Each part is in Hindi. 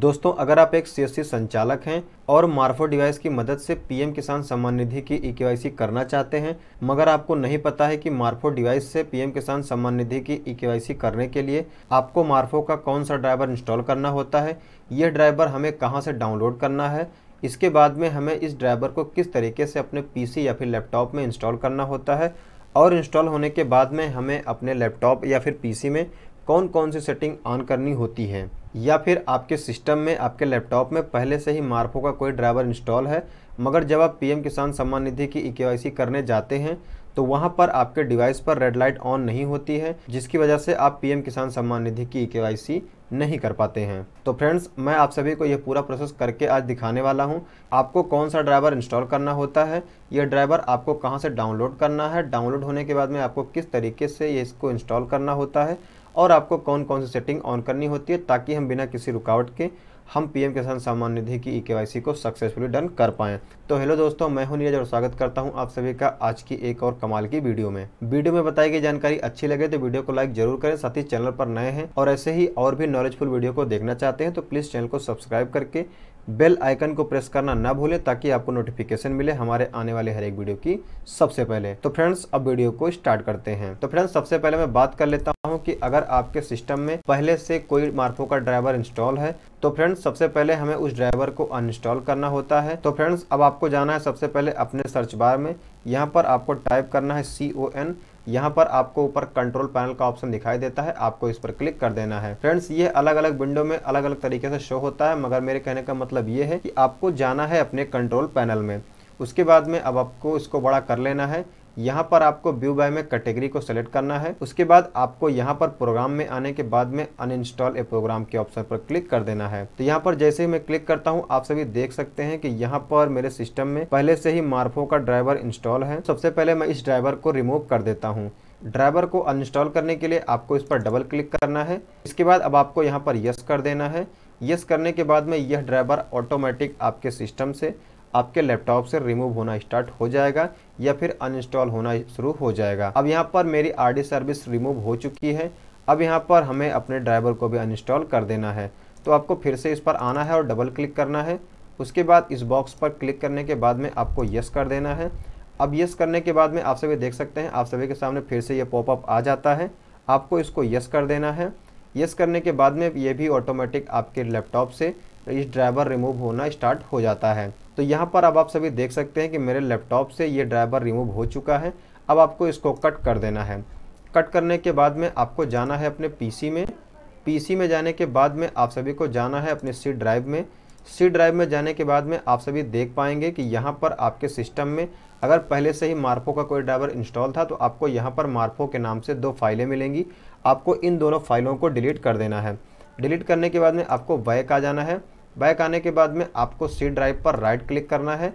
दोस्तों अगर आप एक सीएससी संचालक हैं और मार्फो डिवाइस की मदद से पीएम किसान सम्मान निधि की ई e करना चाहते हैं मगर आपको नहीं पता है कि मार्फो डिवाइस से पीएम किसान सम्मान निधि की ई e करने के लिए आपको मार्फो का कौन सा ड्राइवर इंस्टॉल करना होता है यह ड्राइवर हमें कहाँ से डाउनलोड करना है इसके बाद में हमें इस ड्राइवर को किस तरीके से अपने पी या फिर लैपटॉप में इंस्टॉल करना होता है और इंस्टॉल होने के बाद में हमें अपने लैपटॉप या फिर पी में कौन कौन सी सेटिंग ऑन करनी होती है या फिर आपके सिस्टम में आपके लैपटॉप में पहले से ही मार्फो का कोई ड्राइवर इंस्टॉल है मगर जब आप पीएम किसान सम्मान निधि की ई करने जाते हैं तो वहाँ पर आपके डिवाइस पर रेड लाइट ऑन नहीं होती है जिसकी वजह से आप पीएम किसान सम्मान निधि की ई नहीं कर पाते हैं तो फ्रेंड्स मैं आप सभी को यह पूरा प्रोसेस करके आज दिखाने वाला हूं आपको कौन सा ड्राइवर इंस्टॉल करना होता है यह ड्राइवर आपको कहां से डाउनलोड करना है डाउनलोड होने के बाद में आपको किस तरीके से इसको इंस्टॉल करना होता है और आपको कौन कौन सी सेटिंग ऑन करनी होती है ताकि हम बिना किसी रुकावट के हम पीएम किसान सम्मान निधि की ई e को सक्सेसफुली डन कर पाएँ तो हेलो दोस्तों मैं हूं नीरज और स्वागत करता हूं आप सभी का आज की एक और कमाल की वीडियो में वीडियो में बताई गई जानकारी अच्छी लगे तो वीडियो को लाइक जरूर करें साथ ही चैनल पर नए हैं और ऐसे ही और भी नॉलेजफुल वीडियो को देखना चाहते हैं तो प्लीज़ चैनल को सब्सक्राइब करके बेल आइकन को प्रेस करना ना भूलें ताकि आपको नोटिफिकेशन मिले हमारे आने वाले हर एक वीडियो की सबसे पहले तो फ्रेंड्स अब वीडियो को स्टार्ट करते हैं तो फ्रेंड्स सबसे पहले मैं बात कर लेता हूं कि अगर आपके सिस्टम में पहले से कोई मार्फो का ड्राइवर इंस्टॉल है तो फ्रेंड्स सबसे पहले हमें उस ड्राइवर को अनइंस्टॉल करना होता है तो फ्रेंड्स अब आपको जाना है सबसे पहले अपने सर्च बार में यहाँ पर आपको टाइप करना है सी ओ एन यहाँ पर आपको ऊपर कंट्रोल पैनल का ऑप्शन दिखाई देता है आपको इस पर क्लिक कर देना है फ्रेंड्स ये अलग अलग विंडो में अलग अलग तरीके से शो होता है मगर मेरे कहने का मतलब ये है कि आपको जाना है अपने कंट्रोल पैनल में उसके बाद में अब आपको इसको बड़ा कर लेना है यहाँ पर आपको व्यू बाय में कैटेगरी को सेलेक्ट करना है उसके बाद आपको यहाँ पर प्रोग्राम में आने के बाद में अनइंस्टॉल ए प्रोग्राम के ऑप्शन पर क्लिक कर देना है तो यहाँ पर जैसे ही मैं क्लिक करता हूँ आप सभी देख सकते हैं कि यहाँ पर मेरे सिस्टम में पहले से ही मार्फो का ड्राइवर इंस्टॉल है सबसे पहले मैं इस ड्राइवर को रिमूव कर देता हूँ ड्राइवर को अनइंस्टॉल करने के लिए आपको इस पर डबल क्लिक करना है इसके बाद अब आपको यहाँ पर यस कर देना है यस करने के बाद में यह ड्राइवर ऑटोमेटिक आपके सिस्टम से आपके लैपटॉप से रिमूव होना स्टार्ट हो जाएगा या फिर अनइंस्टॉल होना शुरू हो जाएगा अब यहाँ पर मेरी आर सर्विस रिमूव हो चुकी है अब यहाँ पर हमें अपने ड्राइवर को भी अनइंस्टॉल कर देना है तो आपको फिर से इस पर आना है और डबल क्लिक करना है उसके बाद इस बॉक्स पर क्लिक करने के बाद में आपको यस कर देना है अब यस करने के बाद में आप सभी देख सकते हैं आप सभी के सामने फिर से ये पॉपअप आ जाता है आपको इसको यस कर देना है यस करने के बाद में ये भी ऑटोमेटिक आपके लैपटॉप से इस ड्राइवर रिमूव होना स्टार्ट हो जाता है तो यहाँ पर अब आप सभी देख सकते हैं कि मेरे लैपटॉप से ये ड्राइवर रिमूव हो चुका है अब आपको इसको कट कर देना है कट करने के बाद में आपको जाना है अपने पीसी में पीसी में जाने के बाद में आप सभी को जाना है अपने सी ड्राइव में सी ड्राइव में जाने के बाद में आप सभी देख पाएंगे कि यहाँ पर आपके सिस्टम में अगर पहले से ही मार्फो का कोई ड्राइवर इंस्टॉल था तो आपको यहाँ पर मार्फो के नाम से दो फाइलें मिलेंगी आपको इन दोनों फाइलों को डिलीट कर देना है डिलीट करने के बाद में आपको बैक आ जाना है बैक आने के बाद में आपको सी ड्राइव पर राइट क्लिक करना है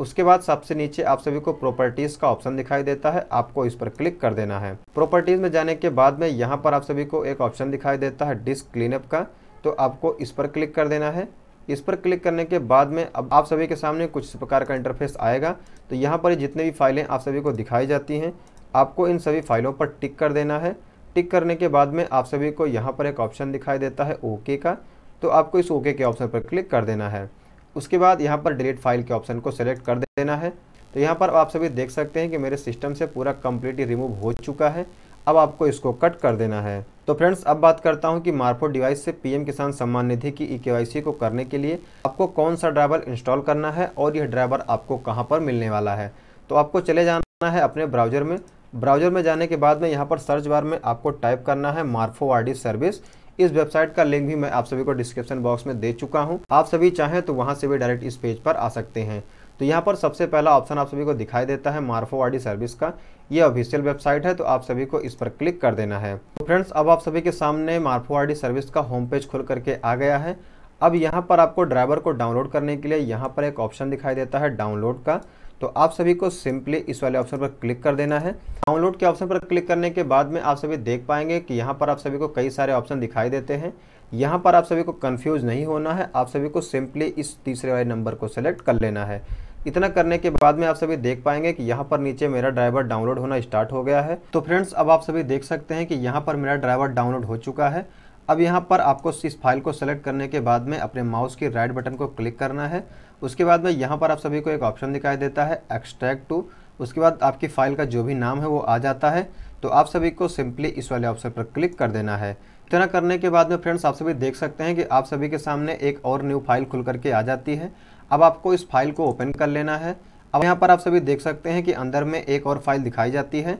उसके बाद सबसे नीचे आप सभी को प्रॉपर्टीज़ का ऑप्शन दिखाई देता है आपको इस पर क्लिक कर देना है प्रॉपर्टीज़ में जाने के बाद में यहाँ पर आप सभी को एक ऑप्शन दिखाई देता है डिस्क क्लीनअप का तो आपको इस पर क्लिक कर देना है इस पर क्लिक करने के बाद में अब आप सभी के सामने कुछ प्रकार का इंटरफेस आएगा तो यहाँ पर जितने भी फाइलें आप सभी को दिखाई जाती हैं आपको इन सभी फाइलों पर टिक कर देना है टिक करने के बाद में आप सभी को यहाँ पर एक ऑप्शन दिखाई देता है ओके का तो आपको इस ओके के ऑप्शन पर क्लिक कर देना है उसके बाद यहाँ पर डिलीट फाइल के ऑप्शन को सेलेक्ट कर देना है तो यहाँ पर आप सभी देख सकते हैं कि मेरे सिस्टम से पूरा कम्प्लीटली रिमूव हो चुका है अब आपको इसको कट कर देना है तो फ्रेंड्स अब बात करता हूँ कि मार्फो डिवाइस से पीएम किसान सम्मान निधि की ई e को करने के लिए आपको कौन सा ड्राइवर इंस्टॉल करना है और यह ड्राइवर आपको कहाँ पर मिलने वाला है तो आपको चले जाना है अपने ब्राउजर में ब्राउजर में जाने के बाद में यहाँ पर सर्च बार में आपको टाइप करना है मार्फो आर सर्विस इस वेबसाइट का लिंक भी मैं आप सभी को डिस्क्रिप्शन बॉक्स में दे चुका हूँ आप सभी चाहें तो वहाँ से भी डायरेक्ट इस पेज पर आ सकते हैं तो यहाँ पर सबसे पहला ऑप्शन आप सभी को दिखाई देता है मार्फो आईडी सर्विस का ये ऑफिशियल वेबसाइट है तो आप सभी को इस पर क्लिक कर देना है तो फ्रेंड्स अब आप सभी के सामने मार्फो आईडी सर्विस का होम पेज खुल करके आ गया है अब यहाँ पर आपको ड्राइवर को डाउनलोड करने के लिए यहाँ पर एक ऑप्शन दिखाई देता है डाउनलोड का तो आप सभी को सिंपली इस वाले ऑप्शन पर क्लिक कर देना है डाउनलोड के ऑप्शन पर क्लिक करने के बाद में आप सभी देख पाएंगे कि यहाँ पर आप सभी को कई सारे ऑप्शन दिखाई देते हैं यहाँ पर आप सभी को कंफ्यूज नहीं होना है आप सभी को सिंपली इस तीसरे वाले नंबर को सेलेक्ट कर लेना है इतना करने के बाद में आप सभी देख पाएंगे कि यहाँ पर नीचे मेरा ड्राइवर डाउनलोड होना स्टार्ट हो गया है तो फ्रेंड्स अब आप सभी देख सकते हैं कि यहाँ पर मेरा ड्राइवर डाउनलोड हो चुका है अब यहाँ पर आपको इस फाइल को सेलेक्ट करने के बाद में अपने माउस के राइट बटन को क्लिक करना है उसके बाद में यहाँ पर आप सभी को एक ऑप्शन दिखाई देता है एक्सट्रैक्ट टू उसके बाद आपकी फ़ाइल का जो भी नाम है वो आ जाता है तो आप सभी को सिंपली इस वाले ऑप्शन पर क्लिक कर देना है इतना तो करने के बाद में फ्रेंड्स आप सभी देख सकते हैं कि आप सभी के सामने एक और न्यू फाइल खुल करके आ जाती है अब आपको इस फाइल को ओपन कर लेना है अब यहाँ पर आप सभी देख सकते हैं कि अंदर में एक और फाइल दिखाई जाती है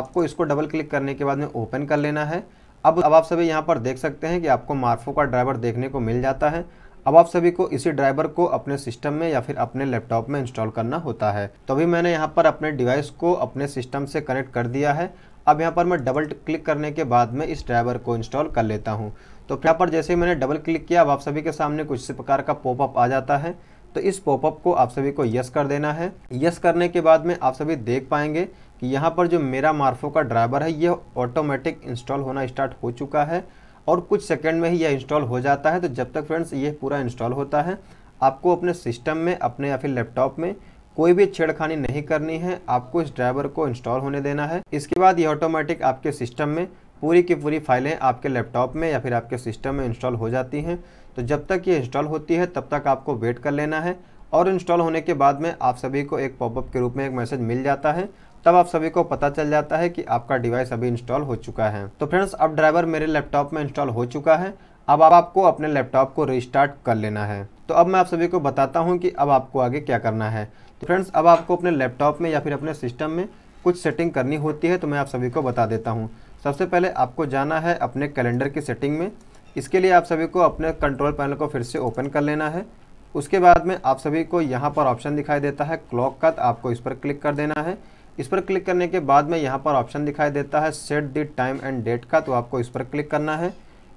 आपको इसको डबल क्लिक करने के बाद में ओपन कर लेना है अब अब आप सभी यहाँ पर देख सकते हैं कि आपको मार्फो का ड्राइवर देखने को मिल जाता है अब आप सभी को इसी ड्राइवर को अपने सिस्टम में या फिर अपने लैपटॉप में इंस्टॉल करना होता है तो अभी मैंने यहाँ पर अपने डिवाइस को अपने सिस्टम से कनेक्ट कर दिया है अब यहाँ पर मैं डबल क्लिक करने के बाद में इस ड्राइवर को इंस्टॉल कर लेता हूँ तो यहाँ पर जैसे ही मैंने डबल क्लिक किया अब आप सभी के सामने कुछ इस प्रकार का पॉपअप आ जाता है तो इस पॉपअप को आप सभी को यस कर देना है यस करने के बाद में आप सभी देख पाएंगे कि यहाँ पर जो मेरा मार्फो का ड्राइवर है यह ऑटोमेटिक इंस्टॉल होना स्टार्ट हो चुका है और कुछ सेकंड में ही यह इंस्टॉल हो जाता है तो जब तक फ्रेंड्स यह पूरा इंस्टॉल होता है आपको अपने सिस्टम में अपने या फिर लैपटॉप में कोई भी छेड़खानी नहीं करनी है आपको इस ड्राइवर को इंस्टॉल होने देना है इसके बाद ये ऑटोमेटिक आपके सिस्टम में पूरी की पूरी फाइलें आपके लैपटॉप में या फिर आपके सिस्टम में इंस्टॉल हो जाती हैं तो जब तक ये इंस्टॉल होती है तब तक आपको वेट कर लेना है और इंस्टॉल होने के बाद में आप सभी को एक पॉपअप के रूप में एक मैसेज मिल जाता है तब आप सभी को पता चल जाता है कि आपका डिवाइस अभी इंस्टॉल हो चुका है तो फ्रेंड्स अब ड्राइवर मेरे लैपटॉप में इंस्टॉल हो चुका है अब आप आपको अपने लैपटॉप को रिस्टार्ट कर लेना है तो अब मैं आप सभी को बताता हूँ कि अब आपको आगे क्या करना है तो फ्रेंड्स अब आपको अपने लैपटॉप में या फिर अपने सिस्टम में कुछ सेटिंग करनी होती है तो मैं आप सभी को बता देता हूँ सबसे पहले आपको जाना है अपने कैलेंडर की सेटिंग में इसके लिए आप सभी को अपने कंट्रोल पैनल को फिर से ओपन कर लेना है उसके बाद में आप सभी को यहाँ पर ऑप्शन दिखाई देता है क्लॉक का तो आपको इस पर क्लिक कर देना है इस पर क्लिक करने के बाद में यहाँ पर ऑप्शन दिखाई देता है set the time and date का तो आपको इस पर क्लिक करना है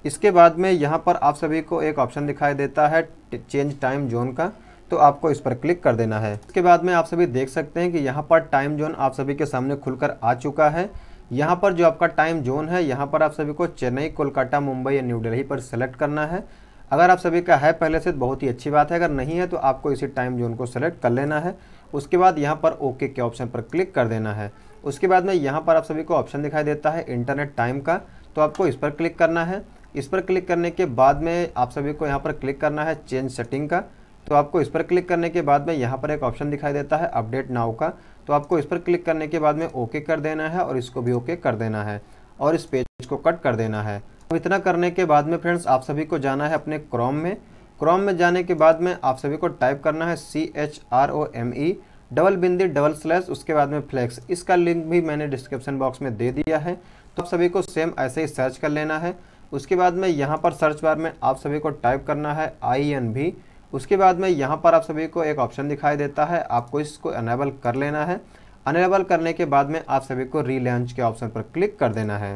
इसके बाद में यहाँ पर आप सभी को एक ऑप्शन दिखाई देता है चेंज टाइम जोन का तो आपको इस पर क्लिक कर देना है इसके बाद में आप सभी देख सकते हैं कि यहाँ पर टाइम जोन आप सभी के सामने खुलकर आ चुका है यहाँ पर जो आपका टाइम जोन है यहाँ पर आप सभी को चेन्नई कोलकाता मुंबई या न्यू दिल्ली पर सेलेक्ट करना है अगर आप सभी का है पहले से तो बहुत ही अच्छी बात है अगर नहीं है तो आपको इसी टाइम जोन को सेलेक्ट कर लेना है उसके बाद यहाँ पर ओके के ऑप्शन पर क्लिक कर देना है उसके बाद में यहाँ पर आप सभी को ऑप्शन दिखाई देता है इंटरनेट टाइम का तो आपको इस पर क्लिक करना है इस पर क्लिक करने के बाद में आप सभी को यहाँ पर क्लिक करना है चेंज सेटिंग का तो आपको इस पर क्लिक करने के बाद में यहाँ पर एक ऑप्शन दिखाई देता है अपडेट नाव का तो आपको इस पर क्लिक करने के बाद में ओके कर देना है और इसको भी ओके कर देना है और इस पेज को कट कर देना है अब तो इतना करने के बाद में फ्रेंड्स आप सभी को जाना है अपने क्रोम में क्रोम में जाने के बाद में आप सभी को टाइप करना है C H R O M E double बिंदी डबल स्लैश उसके बाद में फ्लेक्स इसका लिंक भी मैंने डिस्क्रिप्शन बॉक्स में दे दिया है तो आप सभी को सेम ऐसे ही सर्च कर लेना है उसके बाद में यहाँ पर सर्च बार में आप सभी को टाइप करना है आई एन भी उसके बाद में यहाँ पर आप सभी को एक ऑप्शन दिखाई देता है आपको इसको अनेबल कर लेना है अनेबल करने के बाद में आप सभी को रीलॉन्च के ऑप्शन पर क्लिक कर देना है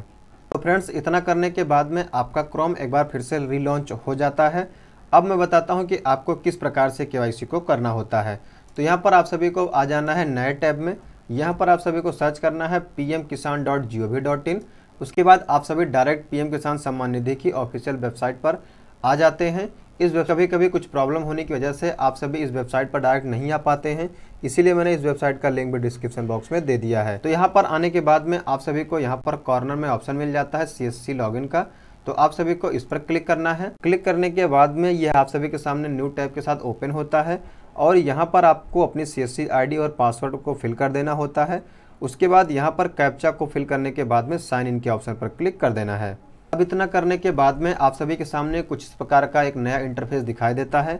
तो फ्रेंड्स इतना करने के बाद में आपका क्रोम एक बार फिर से रीलॉन्च हो जाता है अब मैं बताता हूँ कि आपको किस प्रकार से के को करना होता है तो यहाँ पर आप सभी को आ जाना है नए टैब में यहाँ पर आप सभी को सर्च करना है P M Kisan dot G O V dot in उसके बाद आप सभी डायरेक्ट पीएम किसान सम्मान निधि की ऑफिशियल वेबसाइट पर आ जाते हैं इस कभी कभी कुछ प्रॉब्लम होने की वजह से आप सभी इस वेबसाइट पर डायरेक्ट नहीं आ पाते हैं इसीलिए मैंने इस वेबसाइट का लिंक भी डिस्क्रिप्शन बॉक्स में दे दिया है तो यहाँ पर आने के बाद में आप सभी को यहाँ पर कॉर्नर में ऑप्शन मिल जाता है सी एस का तो आप सभी को इस पर क्लिक करना है क्लिक करने के बाद में यह आप सभी के सामने न्यू टैब के साथ ओपन होता है और यहाँ पर आपको अपनी सी एस और पासवर्ड को फिल कर देना होता है उसके बाद यहाँ पर कैप्चा को फिल करने के बाद में साइन इन के ऑप्शन पर क्लिक कर देना है अब इतना करने के बाद में आप सभी के सामने कुछ इस प्रकार का एक नया इंटरफेस दिखाई देता है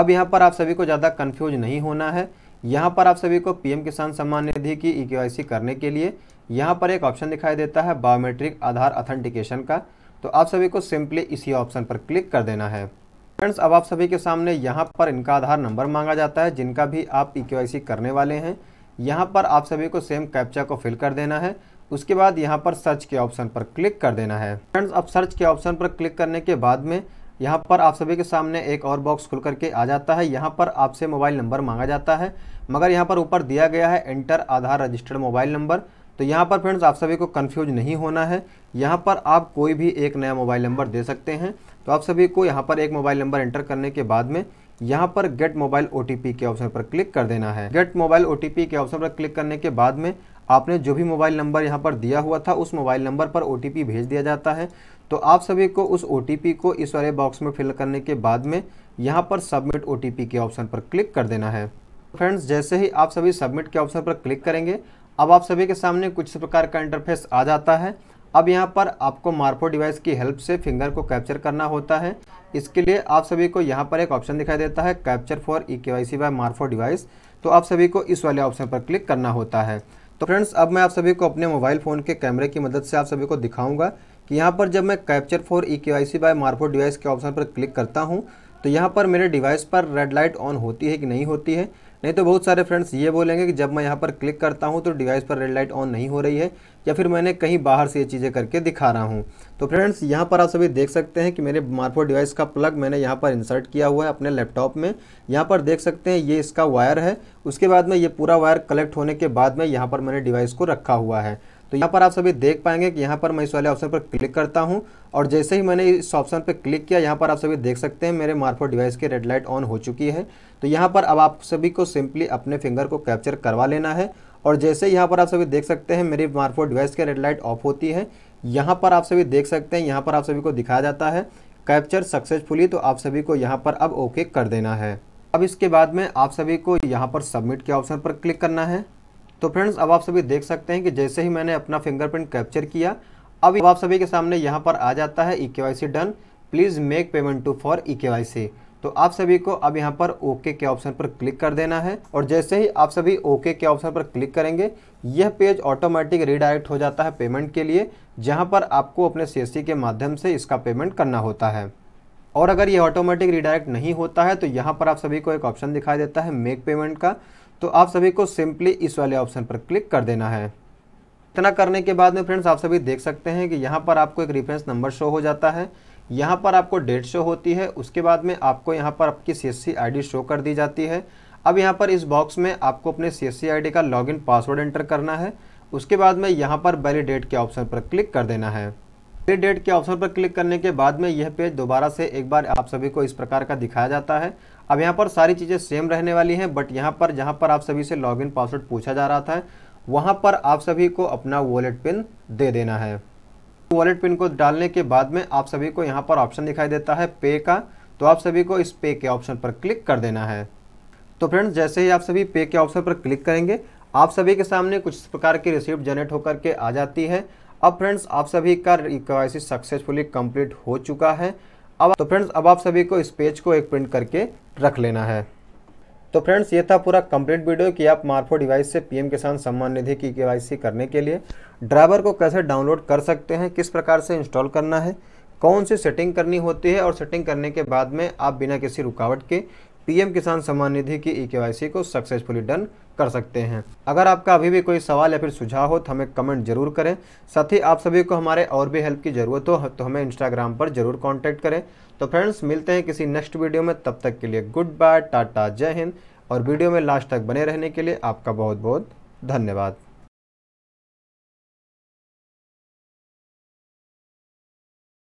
अब यहाँ पर आप सभी को ज़्यादा कन्फ्यूज नहीं होना है यहाँ पर आप सभी को पीएम किसान सम्मान निधि की ई e करने के लिए यहाँ पर एक ऑप्शन दिखाई देता है बायोमेट्रिक आधार ऑथेंटिकेशन का तो आप सभी को सिंपली इसी ऑप्शन पर क्लिक कर देना है फ्रेंड्स अब आप सभी के सामने यहाँ पर इनका आधार नंबर मांगा जाता है जिनका भी आप ई e करने वाले हैं यहाँ पर आप सभी को सेम कैप्चा को फिल कर देना है उसके बाद यहाँ पर सर्च के ऑप्शन पर क्लिक कर देना है फ्रेंड्स अब सर्च के ऑप्शन पर क्लिक करने के बाद में यहाँ पर आप सभी के सामने एक और बॉक्स खुल करके आ जाता है यहाँ पर आपसे मोबाइल नंबर मांगा जाता है मगर यहाँ पर ऊपर दिया गया है enter Aadhaar registered mobile number तो यहाँ पर फ्रेंड्स आप सभी को कन्फ्यूज नहीं होना है यहाँ पर आप कोई भी एक नया मोबाइल नंबर दे सकते हैं तो आप सभी को यहाँ पर एक मोबाइल नंबर एंटर करने के बाद में यहाँ पर गेट मोबाइल ओ के ऑप्शन पर क्लिक कर देना है गेट मोबाइल ओ के ऑप्शन पर क्लिक करने के बाद में आपने जो भी मोबाइल नंबर यहाँ पर दिया हुआ था उस मोबाइल नंबर पर ओ भेज दिया जाता है तो आप सभी को उस ओ को इस वाले बॉक्स में फिल करने के बाद में यहाँ पर सबमिट ओ के ऑप्शन पर क्लिक कर देना है फ्रेंड्स जैसे ही आप सभी सबमिट के ऑप्शन पर क्लिक करेंगे अब आप सभी के सामने कुछ प्रकार का इंटरफेस आ जाता है अब यहाँ पर आपको मार्फो डिवाइस की हेल्प से फिंगर को कैप्चर करना होता है इसके लिए आप सभी को यहाँ पर एक ऑप्शन दिखाई देता है capture for e K Y C by Morpho device तो आप सभी को इस वाले ऑप्शन पर क्लिक करना होता है तो फ्रेंड्स अब मैं आप सभी को अपने मोबाइल फ़ोन के कैमरे की मदद से आप सभी को दिखाऊंगा कि यहाँ पर जब मैं capture for e K Y C by Morpho device के ऑप्शन पर क्लिक करता हूँ तो यहाँ पर मेरे डिवाइस पर रेड लाइट ऑन होती है कि नहीं होती है नहीं तो बहुत सारे फ्रेंड्स ये बोलेंगे कि जब मैं यहाँ पर क्लिक करता हूँ तो डिवाइस पर रेड लाइट ऑन नहीं हो रही है या फिर मैंने कहीं बाहर से ये चीज़ें करके दिखा रहा हूँ तो फ्रेंड्स यहाँ पर आप सभी देख सकते हैं कि मेरे मार्फो डिवाइस का प्लग मैंने यहाँ पर इंसर्ट किया हुआ है अपने लैपटॉप में यहाँ पर देख सकते हैं ये इसका वायर है उसके बाद में ये पूरा वायर कलेक्ट होने के बाद में यहाँ पर मैंने डिवाइस को रखा हुआ है तो यहाँ पर आप सभी देख पाएंगे कि यहाँ पर मैं इस वाले ऑप्शन पर क्लिक करता हूँ और जैसे ही मैंने इस ऑप्शन पर क्लिक किया यहाँ पर आप सभी देख सकते हैं मेरे मार्फो डिवाइस की रेड लाइट ऑन हो चुकी है तो यहाँ पर अब आप सभी को सिंपली अपने फिंगर को कैप्चर करवा लेना है और जैसे यहाँ पर आप सभी देख सकते हैं मेरी मार्फो डिवाइस की रेड लाइट ऑफ होती है यहाँ पर आप सभी देख सकते हैं यहाँ पर आप सभी को दिखाया जाता है कैप्चर सक्सेसफुली तो आप सभी को यहाँ पर अब ओके कर देना है अब इसके बाद में आप सभी को यहाँ पर सबमिट के ऑप्शन पर क्लिक करना है तो फ्रेंड्स अब आप सभी देख सकते हैं कि जैसे ही मैंने अपना फिंगरप्रिंट कैप्चर किया अब आप सभी के सामने यहाँ पर आ जाता है e K done please make payment to for e K तो आप सभी को अब यहाँ पर ओके के ऑप्शन पर क्लिक कर देना है और जैसे ही आप सभी ओके के ऑप्शन पर क्लिक करेंगे यह पेज ऑटोमेटिक रिडायरेक्ट हो जाता है पेमेंट के लिए जहाँ पर आपको अपने सी के माध्यम से इसका पेमेंट करना होता है और अगर ये ऑटोमेटिक रिडायरेक्ट नहीं होता है तो यहाँ पर आप सभी को एक ऑप्शन दिखाई देता है मेक पेमेंट का तो आप सभी को सिंपली इस वाले ऑप्शन पर क्लिक कर देना है इतना करने के बाद में फ्रेंड्स आप सभी देख सकते हैं कि यहाँ पर आपको एक रेफरेंस नंबर शो हो जाता है यहाँ पर आपको डेट शो होती है उसके बाद में आपको यहाँ पर आपकी सी एस शो कर दी जाती है अब यहाँ पर इस बॉक्स में आपको अपने सी एस का लॉगिन पासवर्ड एंटर करना है उसके बाद में यहाँ पर वैलिडेट के ऑप्शन पर क्लिक कर देना है वैलिडेट के ऑप्शन पर क्लिक करने के बाद में यह पेज दोबारा से एक बार आप सभी को इस प्रकार का दिखाया जाता है अब यहाँ पर सारी चीज़ें सेम रहने वाली हैं बट यहाँ पर जहाँ पर आप सभी से लॉगिन पासवर्ड पूछा जा रहा था वहाँ पर आप सभी को अपना वॉलेट पिन दे देना है वॉलेट पिन को डालने के बाद में आप सभी को यहाँ पर ऑप्शन दिखाई देता है पे का तो आप सभी को इस पे के ऑप्शन पर क्लिक कर देना है तो फ्रेंड्स जैसे ही आप सभी पे के ऑप्शन पर क्लिक करेंगे आप सभी के सामने कुछ प्रकार की रिसिप्ट जनरेट होकर के आ जाती है अब फ्रेंड्स आप सभी का के सक्सेसफुली कंप्लीट हो चुका है अब तो फ्रेंड्स अब आप सभी को इस पेज को एक प्रिंट करके रख लेना है तो फ्रेंड्स ये था पूरा कंप्लीट वीडियो कि आप मार्फो डिवाइस से पीएम किसान सम्मान निधि की के करने के लिए ड्राइवर को कैसे डाउनलोड कर सकते हैं किस प्रकार से इंस्टॉल करना है कौन सी सेटिंग करनी होती है और सेटिंग करने के बाद में आप बिना किसी रुकावट के पीएम किसान सम्मान निधि की ई e के को सक्सेसफुली डन कर सकते हैं अगर आपका अभी भी कोई सवाल या फिर सुझाव हो तो हमें कमेंट जरूर करें साथ ही आप सभी को हमारे और भी हेल्प की ज़रूरत हो तो हमें इंस्टाग्राम पर जरूर कॉन्टैक्ट करें तो फ्रेंड्स मिलते हैं किसी नेक्स्ट वीडियो में तब तक के लिए गुड बाय टाटा जय हिंद और वीडियो में लास्ट तक बने रहने के लिए आपका बहुत बहुत धन्यवाद